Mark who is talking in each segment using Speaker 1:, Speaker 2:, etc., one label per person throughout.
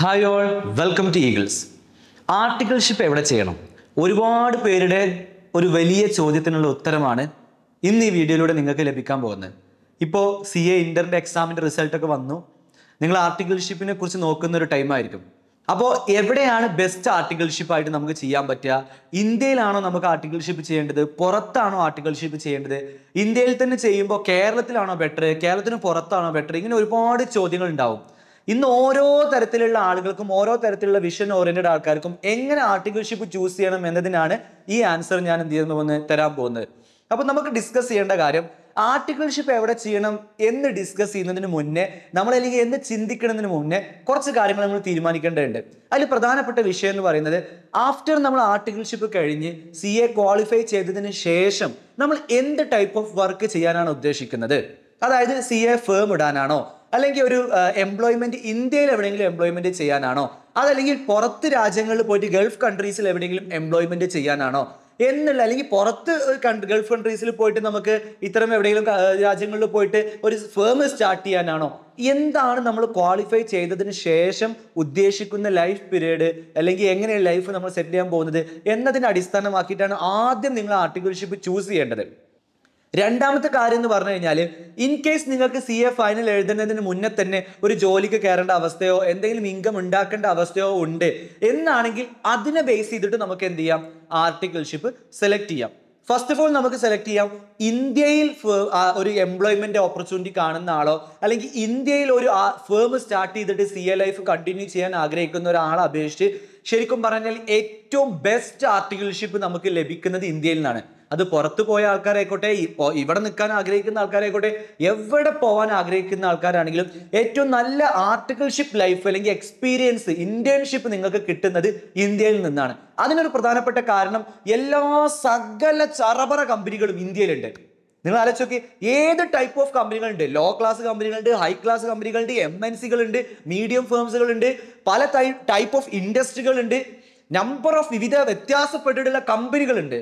Speaker 1: hi all welcome to Eagles articleship എവിടെ ചെയ്യണം ഒരുപാട് പേരുടെ ഒരു വലിയ ചോദ്യത്തിനുള്ള ഉത്തരമാണ് ഇന്ന് ഈ വീഡിയോയിലൂടെ നിങ്ങൾക്ക് ലഭിക്കാൻ പോകുന്നത് ഇപ്പോൾ സി എ ഇൻ്റർൻ്റെ എക്സാമിൻ്റെ റിസൾട്ടൊക്കെ വന്നു നിങ്ങൾ ആർട്ടിക്കിൾഷിപ്പിനെ കുറിച്ച് നോക്കുന്ന ഒരു ടൈമായിരിക്കും അപ്പോൾ എവിടെയാണ് ബെസ്റ്റ് ആയിട്ട് നമുക്ക് ചെയ്യാൻ പറ്റുക ഇന്ത്യയിലാണോ നമുക്ക് ആർട്ടിക്കിൾഷിപ്പ് ചെയ്യേണ്ടത് പുറത്താണോ ആർട്ടിക്കിൾഷിപ്പ് ചെയ്യേണ്ടത് ഇന്ത്യയിൽ തന്നെ ചെയ്യുമ്പോൾ കേരളത്തിലാണോ ബെറ്റർ കേരളത്തിന് പുറത്താണോ ബെറ്റർ ഇങ്ങനെ ഒരുപാട് ചോദ്യങ്ങൾ ഉണ്ടാവും ഇന്ന് ഓരോ തരത്തിലുള്ള ആളുകൾക്കും ഓരോ തരത്തിലുള്ള വിഷൻ ഓറിയന്റഡ് ആൾക്കാർക്കും എങ്ങനെ ആർട്ടിക്കൽഷിപ്പ് ചൂസ് ചെയ്യണം എന്നതിനാണ് ഈ ആൻസർ ഞാൻ എന്ത് ചെയ്യുന്നു വന്ന് തരാൻ പോകുന്നത് അപ്പോൾ നമുക്ക് ഡിസ്കസ് ചെയ്യേണ്ട കാര്യം ആർട്ടിക്കിൾഷിപ്പ് എവിടെ ചെയ്യണം എന്ന് ഡിസ്കസ് ചെയ്യുന്നതിന് മുന്നേ നമ്മൾ അല്ലെങ്കിൽ എന്ന് ചിന്തിക്കുന്നതിന് മുന്നേ കുറച്ച് കാര്യങ്ങൾ നമ്മൾ തീരുമാനിക്കേണ്ടതുണ്ട് അതിൽ പ്രധാനപ്പെട്ട വിഷയം എന്ന് പറയുന്നത് ആഫ്റ്റർ നമ്മൾ ആർട്ടിക്കിൾഷിപ്പ് കഴിഞ്ഞ് സി എ ക്വാളിഫൈ ചെയ്തതിന് ശേഷം നമ്മൾ എന്ത് ടൈപ്പ് ഓഫ് വർക്ക് ചെയ്യാനാണ് ഉദ്ദേശിക്കുന്നത് അതായത് സി എ ഫേം ഇടാനാണോ അല്ലെങ്കിൽ ഒരു എംപ്ലോയ്മെന്റ് ഇന്ത്യയിൽ എവിടെയെങ്കിലും എംപ്ലോയ്മെന്റ് ചെയ്യാനാണോ അതല്ലെങ്കിൽ പുറത്ത് രാജ്യങ്ങളിൽ പോയിട്ട് ഗൾഫ് കൺട്രീസിൽ എവിടെയെങ്കിലും എംപ്ലോയ്മെന്റ് ചെയ്യാനാണോ എന്നുള്ള അല്ലെങ്കിൽ പുറത്ത് ഗൾഫ് കൺട്രീസിൽ പോയിട്ട് നമുക്ക് ഇത്തരം എവിടെയെങ്കിലും രാജ്യങ്ങളിൽ പോയിട്ട് ഒരു ഫേമ് സ്റ്റാർട്ട് ചെയ്യാനാണോ എന്താണ് നമ്മൾ ക്വാളിഫൈ ചെയ്തതിന് ശേഷം ഉദ്ദേശിക്കുന്ന ലൈഫ് പീരീഡ് അല്ലെങ്കിൽ എങ്ങനെയാണ് ലൈഫ് നമ്മൾ സെറ്റ് ചെയ്യാൻ പോകുന്നത് എന്നതിനെ അടിസ്ഥാനമാക്കിയിട്ടാണ് ആദ്യം നിങ്ങൾ ആർട്ടിക്കൽഷിപ്പ് ചൂസ് ചെയ്യേണ്ടത് രണ്ടാമത്തെ കാര്യം എന്ന് പറഞ്ഞു കഴിഞ്ഞാൽ ഇൻ കേസ് നിങ്ങൾക്ക് സി എ ഫൈനൽ എഴുതുന്നതിന് മുന്നേ തന്നെ ഒരു ജോലിക്ക് കയറേണ്ട അവസ്ഥയോ എന്തെങ്കിലും ഇൻകം ഉണ്ടാക്കേണ്ട അവസ്ഥയോ ഉണ്ട് എന്നാണെങ്കിൽ അതിനെ ബേസ് ചെയ്തിട്ട് നമുക്ക് എന്ത് ചെയ്യാം ആർട്ടിക്കിൾഷിപ്പ് സെലക്ട് ചെയ്യാം ഫസ്റ്റ് ഓഫ് ഓൾ നമുക്ക് സെലക്ട് ചെയ്യാം ഇന്ത്യയിൽ ഒരു എംപ്ലോയ്മെന്റ് ഓപ്പർച്യൂണിറ്റി കാണുന്ന ആളോ അല്ലെങ്കിൽ ഇന്ത്യയിൽ ഒരു ഫേം സ്റ്റാർട്ട് ചെയ്തിട്ട് സി എ ലൈഫ് കണ്ടിന്യൂ ചെയ്യാൻ ആഗ്രഹിക്കുന്ന ഒരാളെ അപേക്ഷിച്ച് ശരിക്കും പറഞ്ഞാൽ ഏറ്റവും ബെസ്റ്റ് ആർട്ടിക്കിൾഷിപ്പ് നമുക്ക് ലഭിക്കുന്നത് ഇന്ത്യയിൽ നിന്നാണ് അത് പുറത്തു പോയ ആൾക്കാരായിക്കോട്ടെ ഇവിടെ നിൽക്കാൻ ആഗ്രഹിക്കുന്ന ആൾക്കാരായിക്കോട്ടെ എവിടെ പോകാൻ ആഗ്രഹിക്കുന്ന ആൾക്കാരാണെങ്കിലും ഏറ്റവും നല്ല ആർട്ടിക്കിൾഷിപ്പ് ലൈഫ് അല്ലെങ്കിൽ എക്സ്പീരിയൻസ് ഇന്റേൺഷിപ്പ് നിങ്ങൾക്ക് കിട്ടുന്നത് ഇന്ത്യയിൽ നിന്നാണ് അതിനൊരു പ്രധാനപ്പെട്ട കാരണം എല്ലാ സകല ചറപറ കമ്പനികളും ഇന്ത്യയിലുണ്ട് നിങ്ങൾ ആലോചിച്ച് നോക്കി ഏത് ടൈപ്പ് ഓഫ് കമ്പനികളുണ്ട് ലോ ക്ലാസ് കമ്പനികളുണ്ട് ഹൈ ക്ലാസ് കമ്പനികളുണ്ട് എം എൻ സികളുണ്ട് മീഡിയം ഫേംസുകളുണ്ട് പല ടൈപ്പ് ഓഫ് ഇൻഡസ്ട്രികളുണ്ട് നമ്പർ ഓഫ് വിവിധ വ്യത്യാസപ്പെട്ടിട്ടുള്ള കമ്പനികളുണ്ട്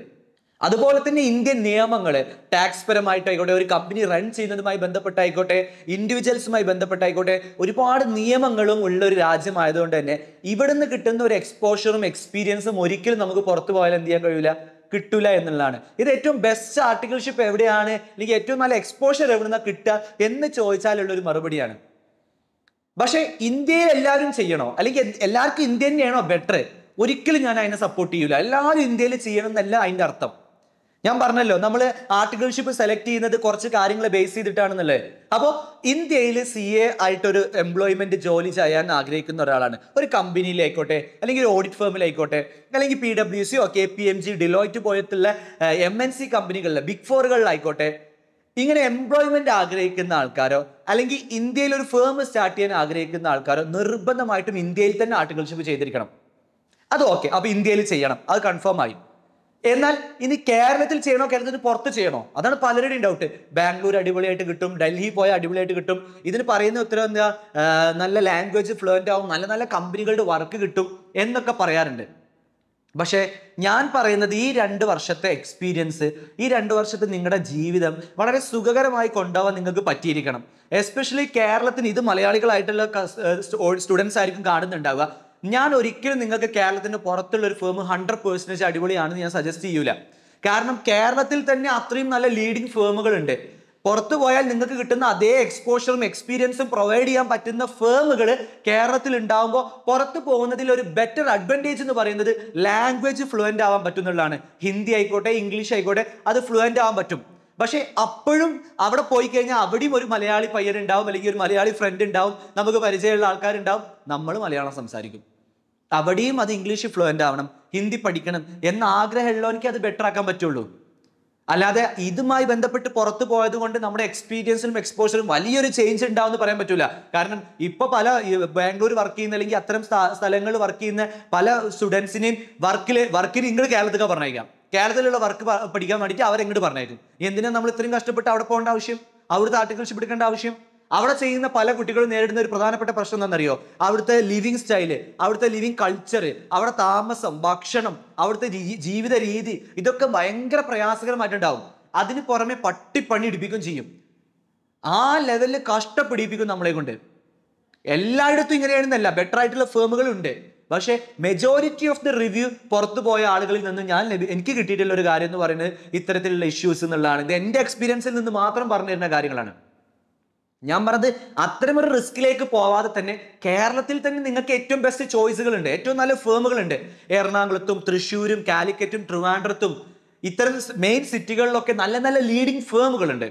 Speaker 1: അതുപോലെ തന്നെ ഇന്ത്യൻ നിയമങ്ങൾ ടാക്സ് പരമായിട്ടായിക്കോട്ടെ ഒരു കമ്പനി റൺ ചെയ്യുന്നതുമായി ബന്ധപ്പെട്ടായിക്കോട്ടെ ഇൻഡിവിജ്വൽസുമായി ബന്ധപ്പെട്ടായിക്കോട്ടെ ഒരുപാട് നിയമങ്ങളും ഉള്ള ഒരു രാജ്യമായതുകൊണ്ട് തന്നെ ഇവിടുന്ന് കിട്ടുന്ന ഒരു എക്സ്പോഷറും എക്സ്പീരിയൻസും ഒരിക്കലും നമുക്ക് പുറത്തു പോയാൽ എന്ത് ചെയ്യാൻ കഴിയില്ല കിട്ടൂല എന്നുള്ളതാണ് ഇത് ഏറ്റവും ബെസ്റ്റ് ആർട്ടിക്കിൾഷിപ്പ് എവിടെയാണ് അല്ലെങ്കിൽ ഏറ്റവും നല്ല എക്സ്പോഷർ എവിടെ നിന്നാണ് കിട്ടുക എന്ന് ചോദിച്ചാലുള്ള ഒരു മറുപടിയാണ് പക്ഷേ ഇന്ത്യയിൽ എല്ലാവരും ചെയ്യണോ അല്ലെങ്കിൽ എല്ലാവർക്കും ഇന്ത്യ തന്നെയാണോ ബെറ്റർ ഒരിക്കലും ഞാൻ അതിനെ സപ്പോർട്ട് ചെയ്യില്ല എല്ലാവരും ഇന്ത്യയിൽ ചെയ്യണം എന്നല്ല അതിൻ്റെ അർത്ഥം ഞാൻ പറഞ്ഞല്ലോ നമ്മൾ ആർട്ടിക്കിൾഷിപ്പ് സെലക്ട് ചെയ്യുന്നത് കുറച്ച് കാര്യങ്ങൾ ബേസ് ചെയ്തിട്ടാണെന്നല്ലേ അപ്പോൾ ഇന്ത്യയിൽ സി എ ആയിട്ടൊരു എംപ്ലോയ്മെന്റ് ജോലി ചെയ്യാൻ ആഗ്രഹിക്കുന്ന ഒരാളാണ് ഒരു കമ്പനിയിലായിക്കോട്ടെ അല്ലെങ്കിൽ ഒരു ഓഡിറ്റ് ഫേമിലായിക്കോട്ടെ അല്ലെങ്കിൽ പി ഡബ്ല്യു സിയോ K P M G Deloitte പോയത്തുള്ള എം എൻ സി കമ്പനികളിൽ ബിഗ് ഫോറുകളിലായിക്കോട്ടെ ഇങ്ങനെ എംപ്ലോയ്മെന്റ് ആഗ്രഹിക്കുന്ന ആൾക്കാരോ അല്ലെങ്കിൽ ഇന്ത്യയിൽ ഒരു ഫേം സ്റ്റാർട്ട് ചെയ്യാൻ ആഗ്രഹിക്കുന്ന ആൾക്കാരോ നിർബന്ധമായിട്ടും ഇന്ത്യയിൽ തന്നെ ആർട്ടിക്കിൾഷിപ്പ് ചെയ്തിരിക്കണം അത് ഓക്കെ അപ്പോൾ ഇന്ത്യയിൽ ചെയ്യണം അത് കൺഫേം ആയി എന്നാൽ ഇനി കേരളത്തിൽ ചെയ്യണോ കേരളത്തിന് പുറത്ത് ചെയ്യണോ അതാണ് പലരുടെയും ഡൗട്ട് ബാംഗ്ലൂർ അടിപൊളിയായിട്ട് കിട്ടും ഡൽഹി പോയാൽ അടിപൊളിയായിട്ട് കിട്ടും ഇതിന് പറയുന്ന ഉത്തരം എന്താ നല്ല ലാംഗ്വേജ് ഫ്ലുവൻ്റ് ആവും നല്ല നല്ല കമ്പനികളുടെ വർക്ക് കിട്ടും എന്നൊക്കെ പറയാറുണ്ട് പക്ഷേ ഞാൻ പറയുന്നത് ഈ രണ്ട് വർഷത്തെ എക്സ്പീരിയൻസ് ഈ രണ്ട് വർഷത്തെ നിങ്ങളുടെ ജീവിതം വളരെ സുഖകരമായി കൊണ്ടുപോകാൻ നിങ്ങൾക്ക് പറ്റിയിരിക്കണം എസ്പെഷ്യലി കേരളത്തിന് ഇത് മലയാളികളായിട്ടുള്ള സ്റ്റുഡൻസ് ആയിരിക്കും കാണുന്നുണ്ടാവുക ഞാൻ ഒരിക്കലും നിങ്ങൾക്ക് കേരളത്തിന് പുറത്തുള്ള ഒരു ഫേം ഹൺഡ്രഡ് പേഴ്സൻറ്റേജ് അടിപൊളിയാണെന്ന് ഞാൻ സജസ്റ്റ് ചെയ്യൂല കാരണം കേരളത്തിൽ തന്നെ അത്രയും നല്ല ലീഡിങ് ഫേമുകൾ ഉണ്ട് പുറത്തു പോയാൽ നിങ്ങൾക്ക് കിട്ടുന്ന അതേ എക്സ്പോഷറും എക്സ്പീരിയൻസും പ്രൊവൈഡ് ചെയ്യാൻ പറ്റുന്ന ഫേമുകൾ കേരളത്തിൽ ഉണ്ടാകുമ്പോൾ പുറത്ത് പോകുന്നതിൽ ഒരു ബെറ്റർ അഡ്വാൻറ്റേജ് എന്ന് പറയുന്നത് ലാംഗ്വേജ് ഫ്ലുവൻ്റ് ആവാൻ പറ്റുന്നുള്ളതാണ് ഹിന്ദി ആയിക്കോട്ടെ ഇംഗ്ലീഷ് ആയിക്കോട്ടെ അത് ഫ്ലുവൻ്റ് ആവാൻ പറ്റും പക്ഷേ അപ്പോഴും അവിടെ പോയി കഴിഞ്ഞാൽ അവിടെയും ഒരു മലയാളി പയ്യനുണ്ടാവും അല്ലെങ്കിൽ ഒരു മലയാളി ഫ്രണ്ട് ഉണ്ടാവും നമുക്ക് പരിചയമുള്ള ആൾക്കാരുണ്ടാവും നമ്മൾ മലയാളം സംസാരിക്കും അവിടെയും അത് ഇംഗ്ലീഷ് ഫ്ലുവൻ്റ് ആവണം ഹിന്ദി പഠിക്കണം എന്ന ആഗ്രഹമുള്ളവനിക്ക് അത് ബെറ്റർ ആക്കാൻ പറ്റുള്ളൂ അല്ലാതെ ഇതുമായി ബന്ധപ്പെട്ട് പുറത്തു പോയത് കൊണ്ട് നമ്മുടെ എക്സ്പീരിയൻസിനും എക്സ്പോഷറും വലിയൊരു ചേഞ്ച് ഉണ്ടാവും എന്ന് പറയാൻ പറ്റില്ല കാരണം ഇപ്പൊ പല ബാംഗ്ലൂർ വർക്ക് ചെയ്യുന്ന അല്ലെങ്കിൽ അത്തരം സ്ഥലങ്ങൾ വർക്ക് ചെയ്യുന്ന പല സ്റ്റുഡൻസിനെയും വർക്കിൽ വർക്കിന് ഇങ്ങോട്ട് കേരളത്തിൽ പറഞ്ഞേക്കാം കേരളത്തിലുള്ള വർക്ക് പഠിക്കാൻ വേണ്ടിയിട്ട് അവരെങ്ങോട്ട് പറഞ്ഞേക്കും എന്തിനാ നമ്മൾ ഇത്രയും കഷ്ടപ്പെട്ട് അവിടെ പോകേണ്ട ആവശ്യം അവിടുത്തെ ആർട്ടിക്കൽഷിപ്പ് എടുക്കേണ്ട ആവശ്യം അവിടെ ചെയ്യുന്ന പല കുട്ടികളും നേരിടുന്ന ഒരു പ്രധാനപ്പെട്ട പ്രശ്നം എന്താണെന്നറിയോ അവിടുത്തെ ലിവിങ് സ്റ്റൈല് അവിടുത്തെ ലിവിങ് കൾച്ചർ അവിടെ താമസം ഭക്ഷണം അവിടുത്തെ ജീവിത രീതി ഇതൊക്കെ ഭയങ്കര പ്രയാസകരമായിട്ടുണ്ടാവും അതിന് പുറമെ പട്ടിപ്പണി ഇടിപ്പിക്കുകയും ചെയ്യും ആ ലെവലിൽ കഷ്ടപ്പെടിപ്പിക്കും നമ്മളെ കൊണ്ട് എല്ലായിടത്തും ഇങ്ങനെയാണെന്നല്ല ബെറ്റർ ആയിട്ടുള്ള ഫേമുകളുണ്ട് പക്ഷേ മെജോറിറ്റി ഓഫ് ദി റിവ്യൂ പുറത്തു പോയ ആളുകളിൽ നിന്ന് ഞാൻ എനിക്ക് കിട്ടിയിട്ടുള്ള ഒരു കാര്യം എന്ന് പറയുന്നത് ഇത്തരത്തിലുള്ള ഇഷ്യൂസ് എന്നുള്ളതാണ് ഇത് എൻ്റെ എക്സ്പീരിയൻസിൽ നിന്ന് മാത്രം പറഞ്ഞു തരുന്ന കാര്യങ്ങളാണ് ഞാൻ പറഞ്ഞത് അത്തരമൊരു റിസ്കിലേക്ക് പോവാതെ തന്നെ കേരളത്തിൽ തന്നെ നിങ്ങൾക്ക് ഏറ്റവും ബെസ്റ്റ് ചോയ്സുകളുണ്ട് ഏറ്റവും നല്ല ഫേമുകളുണ്ട് എറണാകുളത്തും തൃശ്ശൂരും കാലിക്കറ്റും ട്രിവാൻഡ്രത്തും ഇത്തരം മെയിൻ സിറ്റികളിലൊക്കെ നല്ല നല്ല ലീഡിംഗ് ഫേമുകളുണ്ട്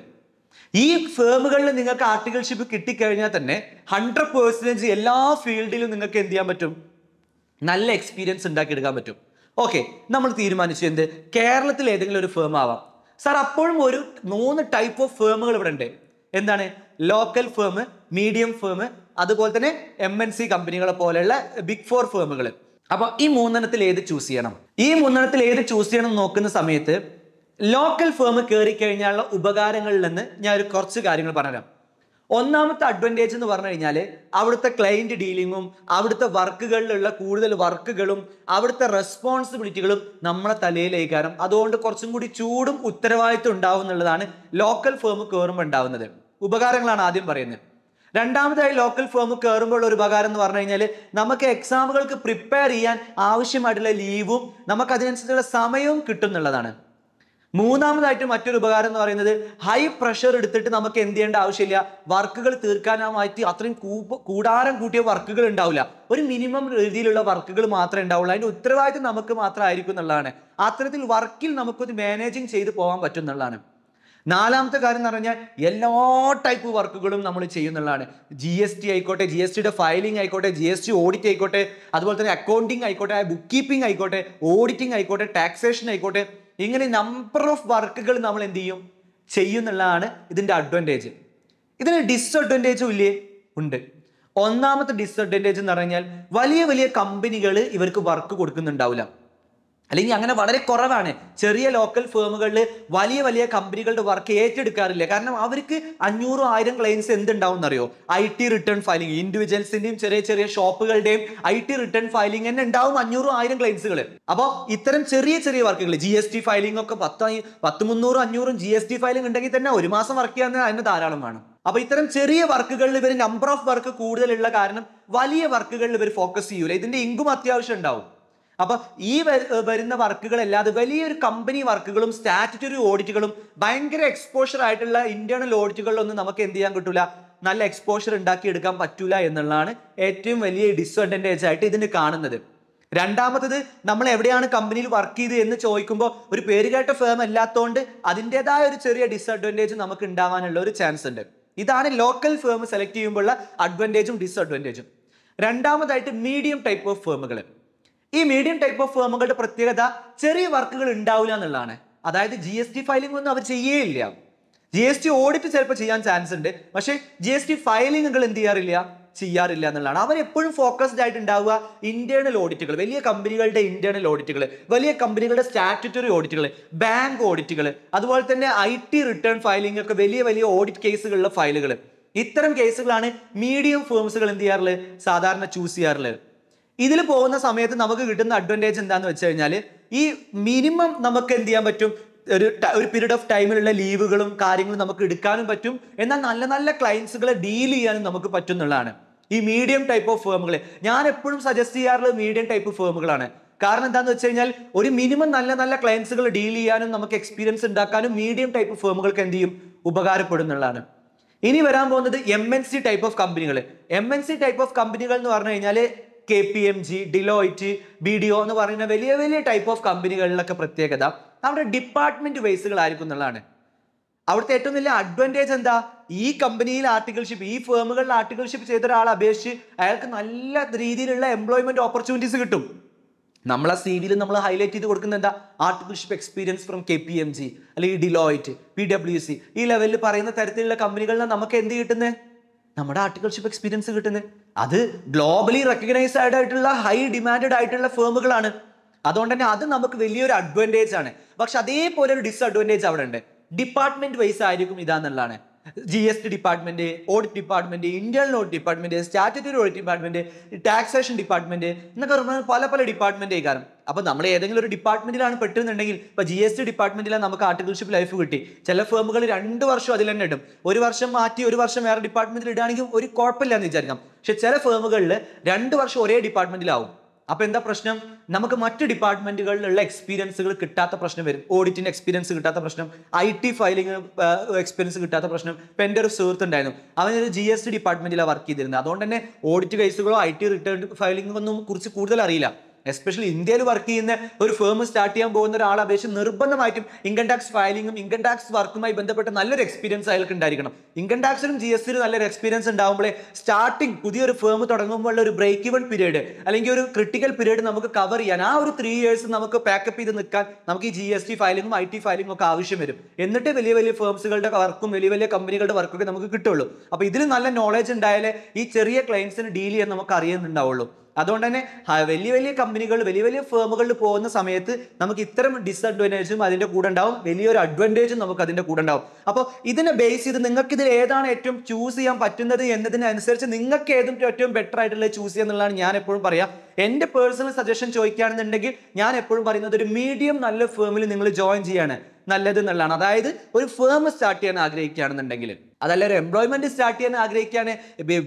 Speaker 1: ഈ ഫേമുകളിൽ നിങ്ങൾക്ക് ആർട്ടിക്കൽഷിപ്പ് കിട്ടിക്കഴിഞ്ഞാൽ തന്നെ ഹൺഡ്രഡ് പേഴ്സൻറ്റേജ് എല്ലാ ഫീൽഡിലും നിങ്ങൾക്ക് എന്ത് ചെയ്യാൻ പറ്റും നല്ല എക്സ്പീരിയൻസ് ഉണ്ടാക്കിയെടുക്കാൻ പറ്റും ഓക്കെ നമ്മൾ തീരുമാനിച്ചു എന്ത് കേരളത്തിൽ ഏതെങ്കിലും ഒരു ഫേം ആവാം സാർ അപ്പോഴും ഒരു മൂന്ന് ടൈപ്പ് ഓഫ് ഫേമുകൾ ഇവിടെ ഉണ്ട് എന്താണ് ലോക്കൽ ഫേം മീഡിയം ഫേം അതുപോലെ തന്നെ എം എൻ സി കമ്പനികളെ പോലെയുള്ള ബിഗ് ഫോർ ഫേമുകൾ അപ്പോൾ ഈ മൂന്നെണ്ണത്തിൽ ഏത് ചൂസ് ചെയ്യണം ഈ മൂന്നെണ്ണത്തിൽ ഏത് ചൂസ് ചെയ്യണം നോക്കുന്ന സമയത്ത് ലോക്കൽ ഫേം കയറി കഴിഞ്ഞാലുള്ള ഉപകാരങ്ങളിൽ നിന്ന് ഞാൻ ഒരു കുറച്ച് കാര്യങ്ങൾ പറഞ്ഞുതരാം ഒന്നാമത്തെ അഡ്വാൻറ്റേജ് എന്ന് പറഞ്ഞു കഴിഞ്ഞാൽ അവിടുത്തെ ക്ലയൻറ്റ് ഡീലിങ്ങും അവിടുത്തെ വർക്കുകളിലുള്ള കൂടുതൽ വർക്കുകളും അവിടുത്തെ റെസ്പോൺസിബിലിറ്റികളും നമ്മളെ തലയിലേക്കാരം അതുകൊണ്ട് കുറച്ചും കൂടി ചൂടും ഉത്തരവാദിത്വം ഉണ്ടാവും എന്നുള്ളതാണ് ലോക്കൽ ഫേം കയറുമ്പോൾ ഉണ്ടാവുന്നത് ഉപകാരങ്ങളാണ് ആദ്യം പറയുന്നത് രണ്ടാമതായി ലോക്കൽ ഫോം കയറുമ്പോഴുള്ള ഒരു ഉപകാരം എന്ന് പറഞ്ഞു കഴിഞ്ഞാൽ നമുക്ക് എക്സാമുകൾക്ക് പ്രിപ്പയർ ചെയ്യാൻ ആവശ്യമായിട്ടുള്ള ലീവും നമുക്ക് അതിനനുസരിച്ചുള്ള സമയവും കിട്ടും എന്നുള്ളതാണ് മൂന്നാമതായിട്ട് മറ്റൊരു ഉപകാരം എന്ന് പറയുന്നത് ഹൈ പ്രഷർ എടുത്തിട്ട് നമുക്ക് എന്ത് ചെയ്യേണ്ട ആവശ്യമില്ല വർക്കുകൾ തീർക്കാനായിട്ട് അത്രയും കൂടാരം കൂട്ടിയ വർക്കുകൾ ഉണ്ടാവില്ല ഒരു മിനിമം രീതിയിലുള്ള വർക്കുകൾ മാത്രമേ ഉണ്ടാവുള്ളൂ അതിൻ്റെ ഉത്തരവാദിത്വം നമുക്ക് മാത്രമായിരിക്കും എന്നുള്ളതാണ് അത്തരത്തിൽ വർക്കിൽ നമുക്കൊരു മാനേജിങ് ചെയ്ത് പോകാൻ പറ്റും എന്നുള്ളതാണ് നാലാമത്തെ കാര്യം എന്ന് പറഞ്ഞാൽ എല്ലാ ടൈപ്പ് വർക്കുകളും നമ്മൾ ചെയ്യുന്നതാണ് ജി എസ് ടി ആയിക്കോട്ടെ ജി എസ് ടിയുടെ ഫയലിംഗ് ആയിക്കോട്ടെ ജി എസ് ടി ഓഡിറ്റ് ആയിക്കോട്ടെ അതുപോലെ തന്നെ അക്കൗണ്ടിങ് ആയിക്കോട്ടെ ബുക്ക് കീപ്പിംഗ് ആയിക്കോട്ടെ ഓഡിറ്റിംഗ് ആയിക്കോട്ടെ ടാക്സേഷൻ ആയിക്കോട്ടെ ഇങ്ങനെ നമ്പർ ഓഫ് വർക്കുകൾ നമ്മൾ എന്ത് ചെയ്യും ചെയ്യുന്നുള്ളതാണ് ഇതിൻ്റെ അഡ്വാൻറ്റേജ് ഇതിന് ഡിസ്അഡ്വാൻറ്റേജും ഇല്ലേ ഉണ്ട് ഒന്നാമത്തെ ഡിസ്അഡ്വാൻറ്റേജ് എന്ന് പറഞ്ഞാൽ വലിയ വലിയ കമ്പനികൾ ഇവർക്ക് വർക്ക് കൊടുക്കുന്നുണ്ടാവില്ല അല്ലെങ്കിൽ അങ്ങനെ വളരെ കുറവാണ് ചെറിയ ലോക്കൽ ഫേമുകളിൽ വലിയ വലിയ കമ്പനികളുടെ വർക്ക് ഏറ്റെടുക്കാറില്ല കാരണം അവർക്ക് അഞ്ഞൂറും ആയിരം ക്ലെയിംസ് എന്തുണ്ടാവും എന്നറിയോ ഐ ടി റിട്ടേൺ ഫയലിംഗ് ഇൻഡിവിജ്വൽസിന്റെയും ചെറിയ ചെറിയ ഷോപ്പുകളുടെയും ഐ ടി റിട്ടേൺ ഫയലിംഗ് തന്നെ ഉണ്ടാവും അഞ്ഞൂറും ആയിരം ക്ലെയിംസുകൾ അപ്പോൾ ഇത്തരം ചെറിയ ചെറിയ വർക്കുകൾ ജി എസ് ടി ഫയലിംഗ് ഒക്കെ പത്ത് പത്ത് മുന്നൂറും അഞ്ഞൂറും ജി എസ് ടി ഫയലിംഗ് ഉണ്ടെങ്കിൽ തന്നെ ഒരു മാസം വർക്ക് ചെയ്യാൻ അതിന് ധാരാളം വേണം അപ്പൊ ഇത്തരം ചെറിയ വർക്കുകളിൽ ഇവർ നമ്പർ ഓഫ് വർക്ക് കൂടുതലുള്ള കാരണം വലിയ വർക്കുകളിൽ ഇവർ ഫോക്കസ് ചെയ്യൂല ഇതിന്റെ ഇങ്കും അത്യാവശ്യം ഉണ്ടാവും അപ്പോൾ ഈ വരുന്ന വർക്കുകളല്ലാതെ വലിയൊരു കമ്പനി വർക്കുകളും സ്റ്റാറ്റുറ്ററി ഓഡിറ്റുകളും ഭയങ്കര എക്സ്പോഷർ ആയിട്ടുള്ള ഇന്റേണൽ ഓഡിറ്റുകളിലൊന്നും നമുക്ക് എന്ത് ചെയ്യാൻ കിട്ടൂല നല്ല എക്സ്പോഷർ ഉണ്ടാക്കി എടുക്കാൻ പറ്റൂല എന്നുള്ളതാണ് ഏറ്റവും വലിയ ഡിസ്അഡ്വാൻറ്റേജ് ആയിട്ട് ഇതിന് കാണുന്നത് രണ്ടാമത്തത് നമ്മൾ എവിടെയാണ് കമ്പനിയിൽ വർക്ക് ചെയ്ത് എന്ന് ചോദിക്കുമ്പോൾ ഒരു പേരുകേട്ട ഫേം അല്ലാത്തതുകൊണ്ട് അതിൻ്റെതായ ഒരു ചെറിയ ഡിസ്അഡ്വാൻറ്റേജ് നമുക്ക് ഉണ്ടാവാനുള്ള ഒരു ചാൻസ് ഉണ്ട് ഇതാണ് ലോക്കൽ ഫേം സെലക്ട് ചെയ്യുമ്പോഴുള്ള അഡ്വാൻറ്റേജും ഡിസ്അഡ്വാൻറ്റേജും രണ്ടാമതായിട്ട് മീഡിയം ടൈപ്പ് ഓഫ് ഫേമുകൾ ഈ മീഡിയം ടൈപ്പ് ഓഫ് ഫേമുകളുടെ പ്രത്യേകത ചെറിയ വർക്കുകൾ ഉണ്ടാവില്ല എന്നുള്ളതാണ് അതായത് ജി എസ് ടി ഫയലിംഗ് ഒന്നും അവർ ചെയ്യേയില്ല ജി എസ് ടി ഓഡിറ്റ് ചിലപ്പോൾ ചെയ്യാൻ ചാൻസ് ഉണ്ട് പക്ഷേ ജി എസ് ടി ഫയലിങ്ങുകൾ എന്ത് ചെയ്യാറില്ല ചെയ്യാറില്ല എന്നുള്ളതാണ് അവർ എപ്പോഴും ഫോക്കസ്ഡ് ആയിട്ട് ഉണ്ടാവുക ഇന്റേണൽ ഓഡിറ്റുകൾ വലിയ കമ്പനികളുടെ ഇന്റേണൽ ഓഡിറ്റുകൾ വലിയ കമ്പനികളുടെ സ്റ്റാറ്റുറ്ററി ഓഡിറ്റുകൾ ബാങ്ക് ഓഡിറ്റുകൾ അതുപോലെ തന്നെ ഐ ടി റിട്ടേൺ ഫയലിംഗ് ഒക്കെ വലിയ വലിയ ഓഡിറ്റ് കേസുകളിലെ ഫയലുകൾ ഇത്തരം കേസുകളാണ് മീഡിയം ഫേംസുകൾ എന്ത് ചെയ്യാറുള്ളത് സാധാരണ ചൂസ് ചെയ്യാറുള്ളത് ഇതിൽ പോകുന്ന സമയത്ത് നമുക്ക് കിട്ടുന്ന അഡ്വാൻറ്റേജ് എന്താണെന്ന് വെച്ച് കഴിഞ്ഞാൽ ഈ മിനിമം നമുക്ക് എന്ത് ചെയ്യാൻ പറ്റും ഒരു ഒരു പീരീഡ് ഓഫ് ടൈമിലുള്ള ലീവുകളും കാര്യങ്ങളും നമുക്ക് എടുക്കാനും പറ്റും എന്നാൽ നല്ല നല്ല ക്ലയൻസുകളെ ഡീൽ ചെയ്യാനും നമുക്ക് പറ്റുന്നുള്ളതാണ് ഈ മീഡിയം ടൈപ്പ് ഓഫ് ഫേമുകൾ ഞാൻ എപ്പോഴും സജസ്റ്റ് ചെയ്യാറുള്ളത് മീഡിയം ടൈപ്പ് ഫേമുകളാണ് കാരണം എന്താണെന്ന് വെച്ച് കഴിഞ്ഞാൽ ഒരു മിനിമം നല്ല നല്ല ക്ലയൻസുകൾ ഡീൽ ചെയ്യാനും നമുക്ക് എക്സ്പീരിയൻസ് ഉണ്ടാക്കാനും മീഡിയം ടൈപ്പ് ഫേമുകൾക്ക് എന്ത് ചെയ്യും ഉപകാരപ്പെടുന്നുള്ളതാണ് ഇനി വരാൻ പോകുന്നത് എം ടൈപ്പ് ഓഫ് കമ്പനികൾ എം ടൈപ്പ് ഓഫ് കമ്പനികൾ എന്ന് പറഞ്ഞു കഴിഞ്ഞാൽ K P M G Deloitte B D O എന്ന് പറയുന്ന വലിയ വലിയ ടൈപ്പ് ഓഫ് കമ്പനികളിലൊക്കെ പ്രത്യേകത നമ്മുടെ ഡിപ്പാർട്ട്മെന്റ് ആയിരിക്കും എന്നുള്ളതാണ് അവിടുത്തെ ഏറ്റവും വലിയ അഡ്വാൻറ്റേജ് എന്താ ഈ കമ്പനിയിൽ ആർട്ടിക്കിൾഷിപ്പ് ഈ ഫേമുകളിൽ ആർട്ടിക്കിൾഷിപ്പ് ചെയ്ത ഒരാൾ അപേക്ഷിച്ച് അയാൾക്ക് നല്ല രീതിയിലുള്ള എംപ്ലോയ്മെന്റ് ഓപ്പർച്യൂണിറ്റീസ് കിട്ടും നമ്മളെ സി വിയിൽ നമ്മൾ ഹൈലൈറ്റ് ചെയ്ത് കൊടുക്കുന്ന എന്താ articleship experience from K P M G അല്ലെങ്കിൽ ഡിലോയിറ്റ് പി ഡബ്ല്യു സി ഈ ലെവലിൽ പറയുന്ന തരത്തിലുള്ള കമ്പനികളിൽ നമുക്ക് എന്ത് കിട്ടുന്നത് നമ്മുടെ ആർട്ടിക്കൽഷിപ്പ് എക്സ്പീരിയൻസ് കിട്ടുന്നത് അത് ഗ്ലോബലി റെക്കഗ്നൈസ്ഡ് ആയിട്ടുള്ള ഹൈ ഡിമാൻഡഡ് ആയിട്ടുള്ള ഫേമുകളാണ് അതുകൊണ്ട് തന്നെ അത് നമുക്ക് വലിയൊരു അഡ്വാൻറ്റേജ് ആണ് പക്ഷെ അതേപോലെ ഒരു ഡിസ്അഡ്വാൻറ്റേജ് അവിടെ ഉണ്ട് ഡിപ്പാർട്ട്മെന്റ് വൈസ് ആയിരിക്കും ഇതാന്നുള്ളതാണ് G S T department audit department Indian audit department statutory audit department taxation department എന്നൊക്കെ പറഞ്ഞാൽ പല പല ഡിപ്പാർട്ട്മെന്റ് കാരണം അപ്പോൾ നമ്മൾ ഏതെങ്കിലും ഒരു ഡിപ്പാർട്ട്മെന്റിലാണ് പെട്ടുന്നുണ്ടെങ്കിൽ ഇപ്പൊ ജി എസ് ടി ഡിപ്പാർട്ട്മെന്റിലാണ് നമുക്ക് ആർട്ടിക്കൽഷിപ്പ് ലൈഫ് കിട്ടി ചില ഫേമുകൾ രണ്ട് വർഷം അതിൽ തന്നെ ഇടും ഒരു വർഷം മാറ്റി ഒരു വർഷം വേറെ ഡിപ്പാർട്ട്മെന്റിൽ ഇടുകയാണെങ്കിൽ ഒരു കുഴപ്പമില്ല എന്ന് വിചാരിക്കാം പക്ഷെ ചില ഫേമുകളിൽ രണ്ട് വർഷം ഒരേ ഡിപ്പാർട്ട്മെന്റിലാവും അപ്പോൾ എന്താ പ്രശ്നം നമുക്ക് മറ്റ് ഡിപ്പാർട്ട്മെന്റുകളിലുള്ള എക്സ്പീരിയൻസുകൾ കിട്ടാത്ത പ്രശ്നം വരും ഓഡിറ്റിന്റെ എക്സ്പീരിയൻസ് കിട്ടാത്ത പ്രശ്നം ഐ ടി ഫയലിംഗ് എക്സ്പീരിയൻസ് കിട്ടാത്ത പ്രശ്നം ഇപ്പൊ എന്റെ ഒരു സുഹൃത്ത് ഉണ്ടായിരുന്നു അവനൊരു ജി എസ് ടി ഡിപ്പാർട്ട്മെന്റിലാണ് വർക്ക് ചെയ്തിരുന്നത് അതുകൊണ്ട് തന്നെ ഓഡിറ്റ് കേസുകളോ ഐ ടി റിട്ടേൺ ഫയലിംഗോ ഒന്നും കുറിച്ച് കൂടുതൽ അറിയില്ല എസ്പെഷ്യലി ഇന്ത്യയിൽ വർക്ക് ചെയ്യുന്ന ഒരു ഫേം സ്റ്റാർട്ട് ചെയ്യാൻ പോകുന്ന ഒരാൾ അപേക്ഷിച്ച് നിർബന്ധമായിട്ടും ഇൻകം ടാക്സ് ഫയലിംഗും ഇൻകം ടാക്സ് വർക്കുമായി ബന്ധപ്പെട്ട നല്ലൊരു എക്സ്പീരിയൻസ് അയാൾക്ക് ഉണ്ടായിരിക്കണം ഇൻകം ടാക്സിനും ജി എസ് ടിയിലും നല്ലൊരു എക്സ്പീരിയൻസ് ഉണ്ടാകുമ്പോഴേ സ്റ്റാർട്ടിങ് പുതിയൊരു ഫേം തുടങ്ങുമ്പോൾ ഒരു ബ്രേക്ക് ഇവൺ പീരീഡ് അല്ലെങ്കിൽ ഒരു ക്രിട്ടിക്കൽ പീരീഡ് നമുക്ക് കവർ ചെയ്യാൻ ആ ഒരു ത്രീ ഇയേഴ്സ് നമുക്ക് പാക്കപ്പ് ചെയ്ത് നിൽക്കാൻ നമുക്ക് ഈ ജി എസ് ടി ഫയലിംഗും ഐ ടി ഫയലിംഗും ഒക്കെ ആവശ്യം വരും എന്നിട്ട് വലിയ വലിയ ഫേംസുകളുടെ വർക്കും വലിയ വലിയ കമ്പനികളുടെ വർക്കൊക്കെ നമുക്ക് കിട്ടുള്ളൂ അപ്പോൾ ഇതിൽ നല്ല നോളേജ് ഉണ്ടായാലേ ഈ ചെറിയ ക്ലയൻസിന് ഡീൽ ചെയ്യാൻ നമുക്ക് അറിയുന്നുണ്ടാവുള്ളൂ അതുകൊണ്ട് തന്നെ വലിയ വലിയ കമ്പനികൾ വലിയ വലിയ ഫേമുകളിൽ പോകുന്ന സമയത്ത് നമുക്ക് ഇത്തരം ഡിസഡ്വാൻറ്റേജും അതിൻ്റെ കൂടെ ഉണ്ടാവും വലിയൊരു അഡ്വാൻറ്റേജും നമുക്ക് അതിൻ്റെ കൂടെ ഉണ്ടാവും അപ്പോൾ ഇതിനെ ബേസ് ചെയ്ത് നിങ്ങൾക്ക് ഇതിൽ ഏതാണ് ഏറ്റവും ചൂസ് ചെയ്യാൻ പറ്റുന്നത് എന്നതിനനുസരിച്ച് നിങ്ങൾക്ക് ഏതും ഏറ്റവും ബെറ്റർ ആയിട്ടുള്ളത് ചൂസ് ചെയ്യുക ഞാൻ എപ്പോഴും പറയാം എൻ്റെ പേഴ്സണൽ സജഷൻ ചോദിക്കുകയാണെന്നുണ്ടെങ്കിൽ ഞാൻ എപ്പോഴും പറയുന്നത് ഒരു മീഡിയം നല്ല ഫേമിൽ നിങ്ങൾ ജോയിൻ ചെയ്യാണ് നല്ലത് എന്നുള്ളതാണ് അതായത് ഒരു ഫേം സ്റ്റാർട്ട് ചെയ്യാൻ ആഗ്രഹിക്കുകയാണെന്നുണ്ടെങ്കിൽ അതല്ല ഒരു എംപ്ലോയ്മെന്റ് സ്റ്റാർട്ട് ചെയ്യാൻ ആഗ്രഹിക്കുകയാണ്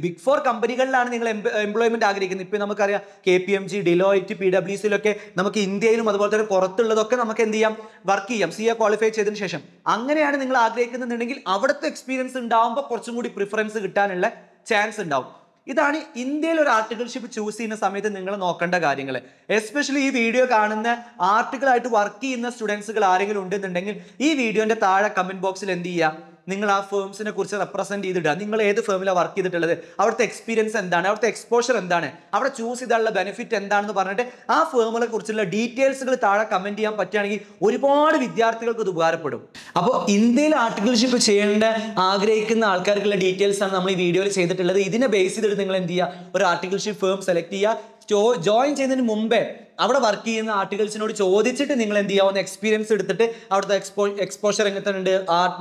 Speaker 1: ബിഗ് ഫോർ കമ്പനികളിലാണ് നിങ്ങൾ എംപ്ലോയ്മെന്റ് ആഗ്രഹിക്കുന്നത് ഇപ്പം നമുക്കറിയാം K P M G Deloitte P W സിയിലൊക്കെ നമുക്ക് ഇന്ത്യയിലും അതുപോലെ തന്നെ പുറത്തുള്ളതൊക്കെ നമുക്ക് എന്ത് ചെയ്യാം വർക്ക് ചെയ്യാം സി എ ക്വാളിഫൈ ചെയ്തതിനു ശേഷം അങ്ങനെയാണ് നിങ്ങൾ ആഗ്രഹിക്കുന്നുണ്ടെങ്കിൽ അവിടുത്തെ എക്സ്പീരിയൻസ് ഉണ്ടാകുമ്പോൾ കുറച്ചും കൂടി പ്രിഫറൻസ് കിട്ടാനുള്ള ചാൻസ് ഉണ്ടാവും ഇതാണ് ഇന്ത്യയിൽ ഒരു ആർട്ടിക്കിൾഷിപ്പ് ചൂസ് ചെയ്യുന്ന സമയത്ത് നിങ്ങൾ നോക്കേണ്ട കാര്യങ്ങൾ എസ്പെഷ്യലി ഈ വീഡിയോ കാണുന്ന ആർട്ടിക്കിളായിട്ട് വർക്ക് ചെയ്യുന്ന സ്റ്റുഡൻസുകൾ ആരെങ്കിലും ഉണ്ടെന്നുണ്ടെങ്കിൽ ഈ വീഡിയോന്റെ താഴെ കമന്റ് ബോക്സിൽ എന്ത് ചെയ്യുക നിങ്ങൾ ആ ഫേംസിനെ കുറിച്ച് റെപ്രസെൻറ്റ് ചെയ്തിടുക നിങ്ങൾ ഏത് ഫേമിലാണ് വർക്ക് ചെയ്തിട്ടുള്ളത് അവിടുത്തെ എക്സ്പീരിയൻസ് എന്താണ് അവിടുത്തെ എക്സ്പോഷർ എന്താണ് അവിടെ ചൂസ് ചെയ്താലുള്ള ബെനിഫിറ്റ് എന്താണെന്ന് പറഞ്ഞിട്ട് ആ ഫേമുകളെ കുറിച്ചുള്ള ഡീറ്റെയിൽസുകൾ താഴെ കമൻറ്റ് ചെയ്യാൻ പറ്റുകയാണെങ്കിൽ ഒരുപാട് വിദ്യാർത്ഥികൾക്ക് ഇത് ഉപകാരപ്പെടും അപ്പോൾ ഇന്ത്യയിൽ ആർട്ടിക്കൽഷിപ്പ് ചെയ്യേണ്ട ആഗ്രഹിക്കുന്ന ആൾക്കാർക്കുള്ള ഡീറ്റെയിൽസ് ആണ് നമ്മൾ ഈ വീഡിയോയിൽ ചെയ്തിട്ടുള്ളത് ഇതിനെ ബേസ് ചെയ്തിട്ട് നിങ്ങൾ എന്ത് ചെയ്യുക ഒരു ആർട്ടിക്കൽഷിപ്പ് ഫേം സെലക്ട് ചെയ്യുക ജോയിൻ ചെയ്യുന്നതിന് മുമ്പേ അവിടെ വർക്ക് ചെയ്യുന്ന ആർട്ടിക്കൽസിനോട് ചോദിച്ചിട്ട് നിങ്ങൾ എന്ത് ചെയ്യാവുന്ന എക്സ്പീരിയൻസ് എടുത്തിട്ട് അവിടുത്തെ എക്സ്പോ എക്സ്പോഷർ എങ്ങനത്തെയുണ്ട്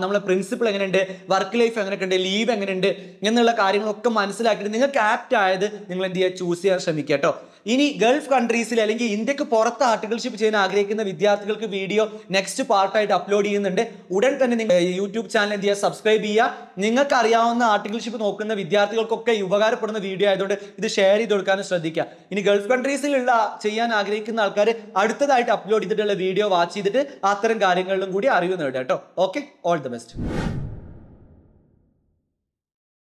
Speaker 1: നമ്മളെ പ്രിൻസിപ്പിൾ എങ്ങനെയുണ്ട് വർക്ക് ലൈഫ് എങ്ങനെയൊക്കെ ഉണ്ട് ലീവ് എങ്ങനെയുണ്ട് എന്നുള്ള കാര്യങ്ങളൊക്കെ മനസ്സിലാക്കിയിട്ട് നിങ്ങൾക്ക് ആപ്റ്റ് ആയത് നിങ്ങൾ എന്ത് ചെയ്യുക ചൂസ് ചെയ്യാൻ ശ്രമിക്കുക കേട്ടോ ഇനി ഗൾഫ് കൺട്രീസിൽ അല്ലെങ്കിൽ ഇന്ത്യക്ക് പുറത്ത് ആർട്ടിക്കൽഷിപ്പ് ചെയ്യാൻ ആഗ്രഹിക്കുന്ന വിദ്യാർത്ഥികൾക്ക് വീഡിയോ നെക്സ്റ്റ് പാർട്ടായിട്ട് അപ്ലോഡ് ചെയ്യുന്നുണ്ട് ഉടൻ തന്നെ നിങ്ങൾ യൂട്യൂബ് ചാനൽ എന്ത് ചെയ്യുക സബ്സ്ക്രൈബ് ചെയ്യുക നിങ്ങൾക്ക് അറിയാവുന്ന ആർട്ടിക്കൽഷിപ്പ് നോക്കുന്ന വിദ്യാർത്ഥികൾക്കൊക്കെ ഉപകാരപ്പെടുന്ന വീഡിയോ ആയതുകൊണ്ട് ഇത് ഷെയർ ചെയ്ത് കൊടുക്കാനും ശ്രദ്ധിക്കുക ഇനി ഗൾഫ് കൺട്രീസിലുള്ള ചെയ്യാൻ ആഗ്രഹിക്കുന്ന ആൾക്കാർ അടുത്തതായിട്ട് അപ്ലോഡ് ചെയ്തിട്ടുള്ള വീഡിയോ വാച്ച് ചെയ്തിട്ട് അത്തരം കാര്യങ്ങളിലും കൂടി അറിവ് നേടുക കേട്ടോ ഓക്കെ ഓൾ ദി ബെസ്റ്റ്